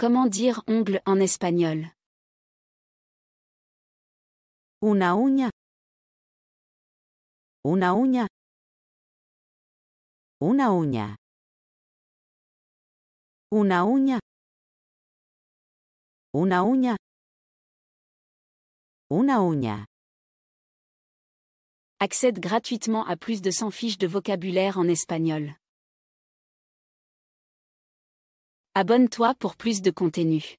Comment dire ongle en espagnol Una uña. Una uña. Una uña. Una uña. Una uña. Una uña. Accède gratuitement à plus de 100 fiches de vocabulaire en espagnol. Abonne-toi pour plus de contenu.